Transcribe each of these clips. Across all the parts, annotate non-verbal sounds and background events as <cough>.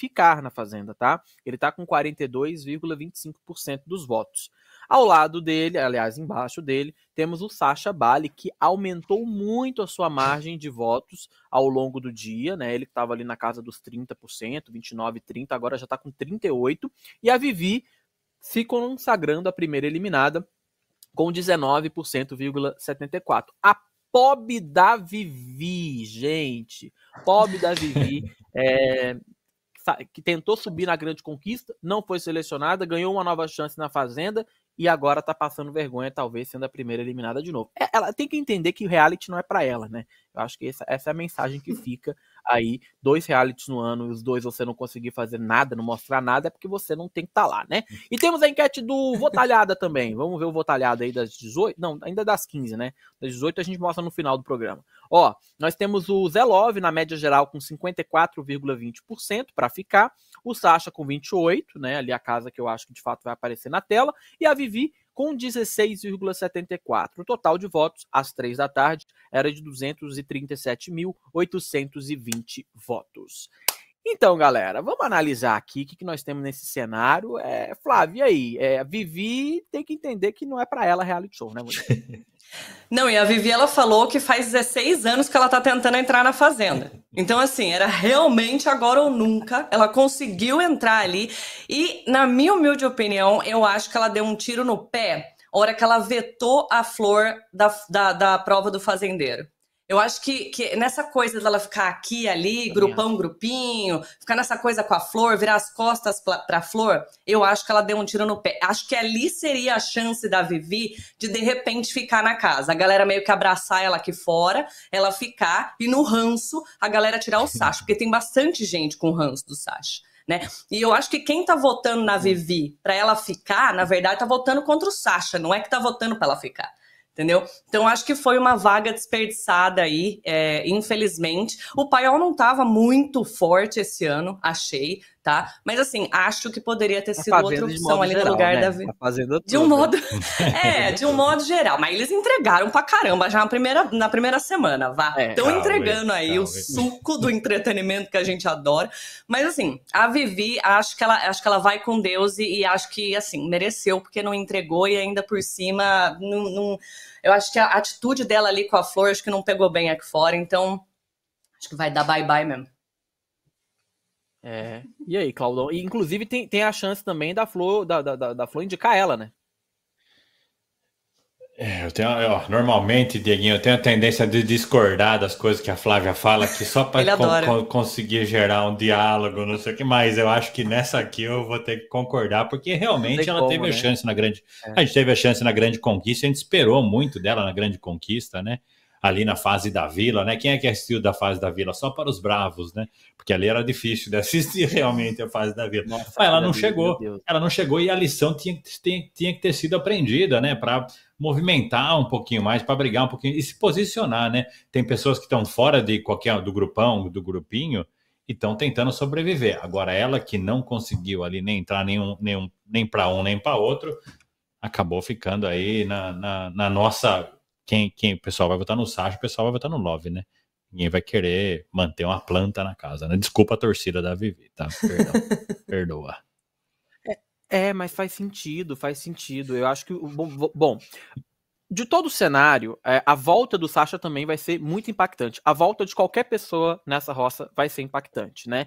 ficar na Fazenda, tá? Ele está com 42,25% dos votos. Ao lado dele, aliás, embaixo dele, temos o Sacha Bali, que aumentou muito a sua margem de votos ao longo do dia, né? Ele estava ali na casa dos 30%, 29, 30, agora já está com 38, e a Vivi se consagrando a primeira eliminada com 19,74. A Pob da Vivi, gente. Pob da Vivi <laughs> é, que tentou subir na grande conquista, não foi selecionada, ganhou uma nova chance na Fazenda e agora tá passando vergonha, talvez sendo a primeira eliminada de novo. É, ela tem que entender que o reality não é para ela, né? Eu acho que essa, essa, é a mensagem que <laughs> fica aí dois realities no ano e os dois você não conseguir fazer nada, não mostrar nada, é porque você não tem que estar tá lá, né? E temos a enquete do Votalhada também. <laughs> Vamos ver o Votalhada aí das 18. Não, ainda das 15, né? Das 18 a gente mostra no final do programa. Ó, nós temos o Zé Love na média geral com 54,20% para ficar, o Sasha com 28, né? Ali a casa que eu acho que de fato vai aparecer na tela, e a Vivi com 16,74. O total de votos, às três da tarde, era de 237.820 votos. Então, galera, vamos analisar aqui o que, que nós temos nesse cenário. É, Flávia, aí? É, Vivi tem que entender que não é para ela reality show, né, mulher? <laughs> Não, e a Vivi ela falou que faz 16 anos que ela tá tentando entrar na fazenda. Então assim, era realmente agora ou nunca. Ela conseguiu entrar ali e na minha humilde opinião, eu acho que ela deu um tiro no pé na hora que ela vetou a flor da, da, da prova do fazendeiro. Eu acho que, que nessa coisa dela ficar aqui, ali, grupão, grupinho, ficar nessa coisa com a flor, virar as costas pra, pra flor, eu acho que ela deu um tiro no pé. Acho que ali seria a chance da Vivi de de repente ficar na casa. A galera meio que abraçar ela aqui fora, ela ficar e no ranço a galera tirar o <laughs> Sacha, porque tem bastante gente com ranço do Sacha. Né? E eu acho que quem tá votando na hum. Vivi para ela ficar, na verdade, tá votando contra o Sacha, não é que tá votando para ela ficar entendeu? Então acho que foi uma vaga desperdiçada aí, é, infelizmente. O paiol não estava muito forte esse ano, achei tá? Mas assim, acho que poderia ter tá sido outra opção ali geral, no lugar né? da tá vida. De um modo. <laughs> <laughs> é, de um modo geral. Mas eles entregaram pra caramba já na primeira, na primeira semana, vá. Estão é, entregando aí talvez. o suco do entretenimento que a gente adora. Mas assim, a Vivi, acho que ela, acho que ela vai com Deus e, e acho que, assim, mereceu, porque não entregou e ainda por cima, não... eu acho que a atitude dela ali com a Flor, acho que não pegou bem aqui fora, então acho que vai dar bye-bye mesmo. É. E aí, Claudão? E, inclusive, tem, tem a chance também da Flor, da, da, da Flor indicar ela, né? É, eu tenho, ó, normalmente, Dieguinho, eu tenho a tendência de discordar das coisas que a Flávia fala aqui só para <laughs> con conseguir gerar um diálogo, não sei o que mais. Eu acho que nessa aqui eu vou ter que concordar, porque realmente ela como, teve né? a chance na grande. É. A gente teve a chance na grande conquista, a gente esperou muito dela na grande conquista, né? ali na fase da vila, né? Quem é que assistiu da fase da vila? Só para os bravos, né? Porque ali era difícil de <laughs> assistir realmente a fase da vila. Nossa, Mas ela não chegou, ela não chegou e a lição tinha, tinha, tinha que ter sido aprendida, né? Para movimentar um pouquinho mais, para brigar um pouquinho e se posicionar, né? Tem pessoas que estão fora de qualquer do grupão, do grupinho e estão tentando sobreviver. Agora ela que não conseguiu ali nem entrar nenhum, nenhum, nem para um nem para outro, acabou ficando aí na, na, na nossa quem, quem o pessoal vai votar no Sacha, o pessoal vai votar no Love, né? Ninguém vai querer manter uma planta na casa, né? Desculpa a torcida da Vivi, tá? Perdão, <laughs> perdoa. É, é, mas faz sentido, faz sentido. Eu acho que. Bom, bom de todo o cenário, é, a volta do Sacha também vai ser muito impactante. A volta de qualquer pessoa nessa roça vai ser impactante, né?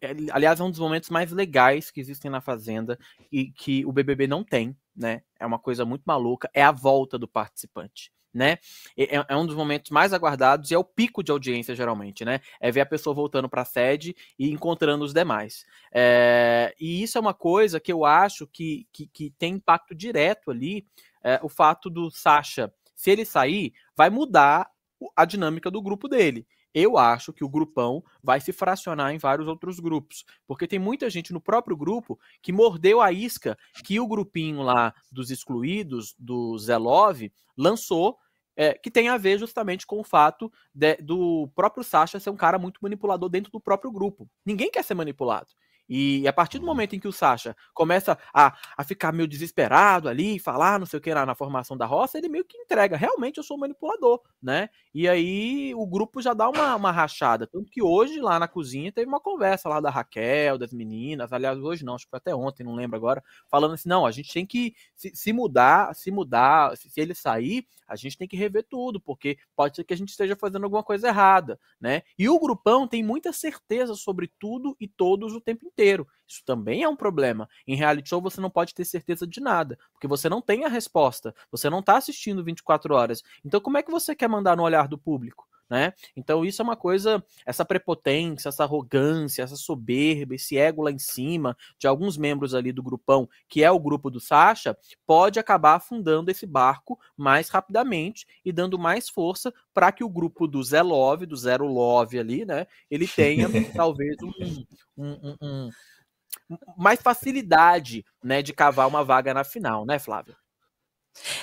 É, é, aliás, é um dos momentos mais legais que existem na Fazenda e que o BBB não tem, né? É uma coisa muito maluca. É a volta do participante né? É, é, um dos momentos mais aguardados e é o pico de audiência, geralmente, né? É ver a pessoa voltando para a sede e encontrando os demais. É, e isso é uma coisa que eu acho que, que, que tem impacto direto ali, é, o fato do Sasha, se ele sair, vai mudar a dinâmica do grupo dele eu acho que o grupão vai se fracionar em vários outros grupos, porque tem muita gente no próprio grupo que mordeu a isca que o grupinho lá dos excluídos, do Zelov, lançou é, que tem a ver justamente com o fato de, do próprio Sasha ser um cara muito manipulador dentro do próprio grupo. Ninguém quer ser manipulado. E a partir do momento em que o Sacha começa a, a ficar meio desesperado ali, falar não sei o que lá na formação da roça, ele meio que entrega, realmente eu sou manipulador, né? E aí o grupo já dá uma, uma rachada. Tanto que hoje lá na cozinha teve uma conversa lá da Raquel, das meninas, aliás, hoje não, acho que foi até ontem, não lembro agora, falando assim: não, a gente tem que se, se mudar, se mudar, se, se ele sair, a gente tem que rever tudo, porque pode ser que a gente esteja fazendo alguma coisa errada, né? E o grupão tem muita certeza sobre tudo e todos o tempo inteiro inteiro. Isso também é um problema. Em reality show você não pode ter certeza de nada, porque você não tem a resposta. Você não está assistindo 24 horas. Então como é que você quer mandar no olhar do público? né? Então isso é uma coisa, essa prepotência, essa arrogância, essa soberba, esse ego lá em cima de alguns membros ali do grupão, que é o grupo do Sasha, pode acabar afundando esse barco mais rapidamente e dando mais força para que o grupo do Zé Love, do Zero Love ali, né? Ele tenha <laughs> talvez um, um, um, um mais facilidade, né, de cavar uma vaga na final, né, Flávio?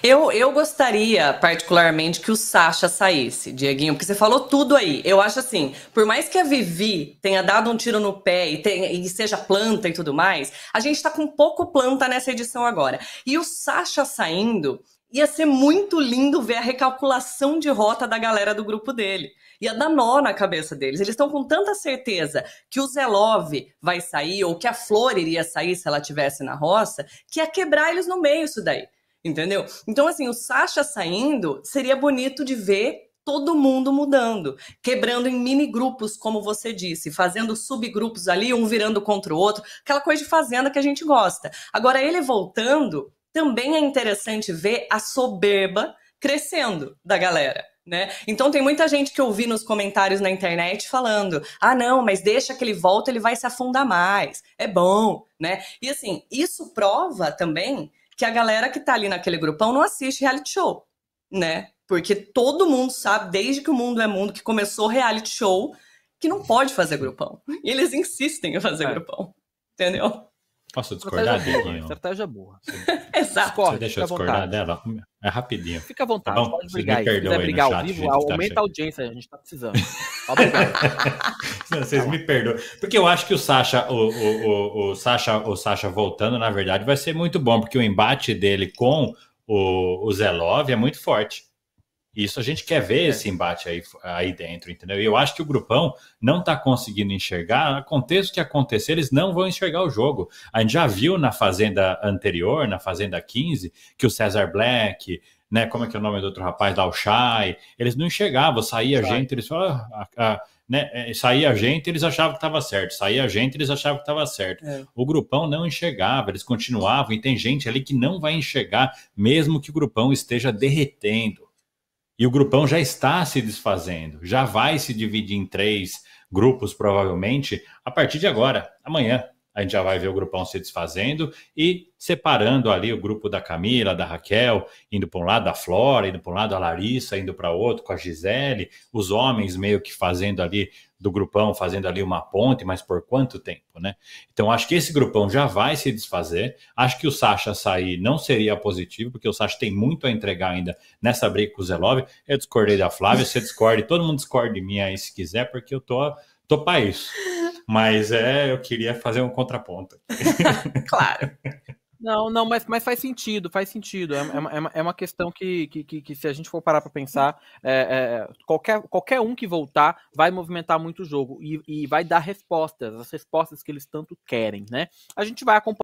Eu, eu gostaria, particularmente, que o Sasha saísse, Dieguinho, porque você falou tudo aí. Eu acho assim, por mais que a Vivi tenha dado um tiro no pé e, tenha, e seja planta e tudo mais, a gente tá com pouco planta nessa edição agora. E o Sasha saindo, ia ser muito lindo ver a recalculação de rota da galera do grupo dele. Ia dar nó na cabeça deles. Eles estão com tanta certeza que o Zelov vai sair, ou que a Flor iria sair se ela tivesse na roça, que ia quebrar eles no meio isso daí entendeu? Então, assim, o Sasha saindo seria bonito de ver todo mundo mudando, quebrando em mini grupos, como você disse, fazendo subgrupos ali, um virando contra o outro, aquela coisa de fazenda que a gente gosta. Agora, ele voltando, também é interessante ver a soberba crescendo da galera. Né? Então tem muita gente que eu vi nos comentários na internet falando: ah, não, mas deixa que ele volta, ele vai se afundar mais. É bom, né? E assim, isso prova também que a galera que tá ali naquele grupão não assiste reality show, né? Porque todo mundo sabe, desde que o mundo é mundo, que começou reality show, que não pode fazer grupão. E eles insistem em fazer é. grupão, entendeu? Posso discordar dele? Estratégia boa. <laughs> Exato. Discorde, Você deixa eu discordar dela? É rapidinho. Fica à vontade, tá bom? pode brigar. Se quiser brigar ao chat, vivo, tá aumenta tá a audiência, a gente tá precisando. <laughs> <laughs> Não, vocês tá me perdoam. Porque eu acho que o Sasha, o, o, o, Sasha, o Sasha voltando, na verdade, vai ser muito bom, porque o embate dele com o, o Zelov é muito forte. Isso a gente quer ver esse é. embate aí, aí dentro, entendeu? E eu acho que o grupão não está conseguindo enxergar. Aconteça o que acontecer, eles não vão enxergar o jogo. A gente já viu na Fazenda anterior, na Fazenda 15, que o Cesar Black, né? Como é que é o nome do outro rapaz da o Shai? Eles não enxergavam, saía Shai. gente, eles falavam, ah, ah, ah" né? Eh, saía gente, eles achavam que estava certo, saía gente, eles achavam que estava certo. É. O grupão não enxergava, eles continuavam, e tem gente ali que não vai enxergar, mesmo que o grupão esteja derretendo. E o grupão já está se desfazendo, já vai se dividir em três grupos, provavelmente, a partir de agora, amanhã a gente já vai ver o grupão se desfazendo e separando ali o grupo da Camila, da Raquel, indo para um lado, da Flora, indo para um lado, a Larissa, indo para outro, com a Gisele, os homens meio que fazendo ali do grupão, fazendo ali uma ponte, mas por quanto tempo, né? Então acho que esse grupão já vai se desfazer. Acho que o Sacha sair não seria positivo, porque o Sacha tem muito a entregar ainda nessa briga com o Zelov. Eu discordei da Flávia, você discorde, todo mundo discorde de mim aí se quiser, porque eu tô topar isso mas é, eu queria fazer um contraponto. <laughs> claro. Não, não, mas, mas faz sentido, faz sentido. É, é, uma, é, é uma questão que, que, que, que, se a gente for parar para pensar, é, é, qualquer, qualquer um que voltar vai movimentar muito o jogo e, e vai dar respostas, as respostas que eles tanto querem, né? A gente vai acompanhar